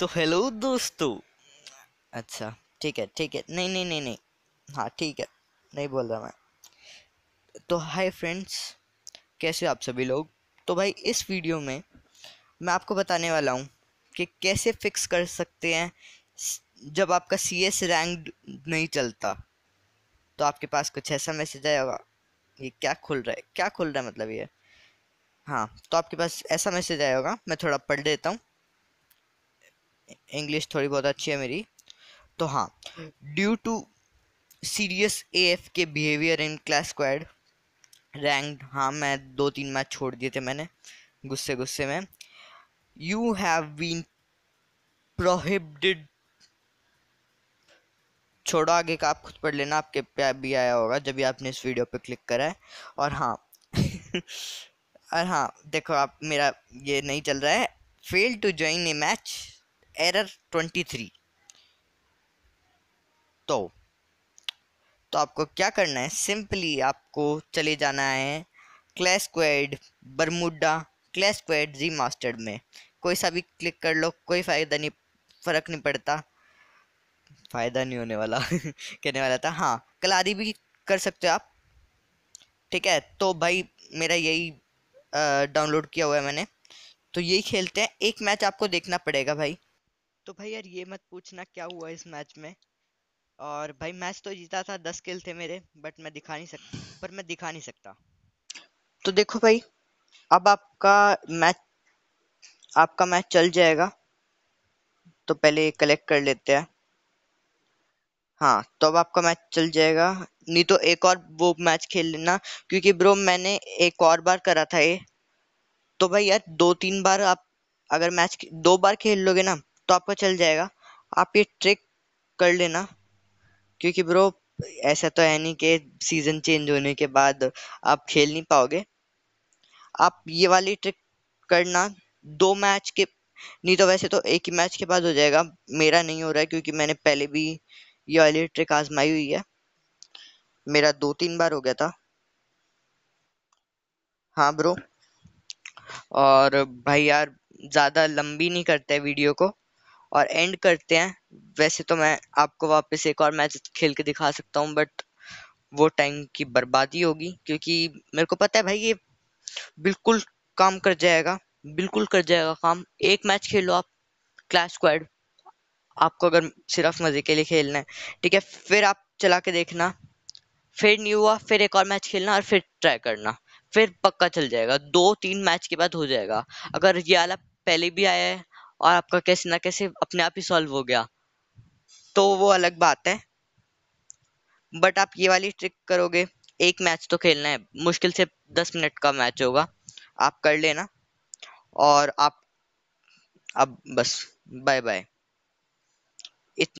तो हेलो दोस्तों अच्छा ठीक है ठीक है नहीं नहीं नहीं नहीं हाँ ठीक है नहीं बोल रहा मैं तो हाय फ्रेंड्स कैसे आप सभी लोग तो भाई इस वीडियो में मैं आपको बताने वाला हूँ कि कैसे फिक्स कर सकते हैं जब आपका सी एस रैंक नहीं चलता तो आपके पास कुछ ऐसा मैसेज आएगा ये क्या खुल रहा है क्या खुल रहा है मतलब ये हाँ तो आपके पास ऐसा मैसेज होगा मैं थोड़ा पढ़ देता हूँ इंग्लिश थोड़ी बहुत अच्छी है मेरी तो हाँ due to serious F K behaviour in class squad rank हाँ मैं दो तीन मैच छोड़ दिए थे मैंने गुस्से गुस्से में यू हैव बीन प्रोहिबिटेड छोड़ो आगे का आप खुद पढ़ लेना आपके पे भी आया होगा जब भी आपने इस वीडियो पे क्लिक करा है और हाँ और हाँ देखो आप मेरा ये नहीं चल रहा है fail to join a match error twenty three तो तो आपको क्या करना है सिंपली आपको चले जाना है clash squad Bermuda clash squad जी मास्टर्ड में कोई सा भी क्लिक कर लो कोई फ़ायदा नहीं फ़र्क नहीं पड़ता फ़ायदा नहीं होने वाला कहने वाला था हाँ कलारी भी कर सकते हो आप ठीक है तो भाई मेरा यही डाउनलोड किया हुआ है मैंने तो यही खेलते हैं एक मैच आपको देखना पड़ेगा भाई तो भाई यार ये मत पूछना क्या हुआ इस मैच में और भाई मैच तो जीता था दस किल थे मेरे बट मैं दिखा नहीं सकता पर मैं दिखा नहीं सकता तो देखो भाई अब आपका मैच आपका मैच चल जाएगा तो पहले कलेक्ट कर लेते हैं हाँ तो अब आपका मैच चल जाएगा नहीं तो एक और वो मैच खेल लेना क्योंकि ब्रो मैंने एक और बार करा था ये तो भाई यार दो तीन बार आप अगर मैच दो बार खेल लोगे ना तो आपका चल जाएगा आप ये ट्रिक कर लेना क्योंकि ब्रो ऐसा तो है नहीं कि सीज़न चेंज होने के बाद आप खेल नहीं पाओगे आप ये वाली ट्रिक करना दो मैच के नहीं तो वैसे तो एक ही मैच के बाद हो जाएगा मेरा नहीं हो रहा है क्योंकि मैंने पहले भी ये वाली ट्रिक आजमाई हुई है मेरा दो तीन बार हो गया था हाँ ब्रो और भाई यार ज़्यादा लंबी नहीं करते वीडियो को और एंड करते हैं वैसे तो मैं आपको वापस एक और मैच खेल के दिखा सकता हूँ बट वो टाइम की बर्बादी होगी क्योंकि मेरे को पता है भाई ये बिल्कुल काम कर जाएगा बिल्कुल कर जाएगा काम एक मैच खेलो आप क्लास स्क्वाड आपको अगर सिर्फ मज़े के लिए खेलना है ठीक है फिर आप चला के देखना फिर नहीं हुआ फिर एक और मैच खेलना और फिर ट्राई करना फिर पक्का चल जाएगा दो तीन मैच के बाद हो जाएगा अगर ये आला पहले भी आया है और आपका कैसे ना कैसे अपने आप ही सॉल्व हो गया तो वो अलग बात है बट आप ये वाली ट्रिक करोगे एक मैच तो खेलना है मुश्किल से दस मिनट का मैच होगा आप कर लेना और आप अब बस बाय बाय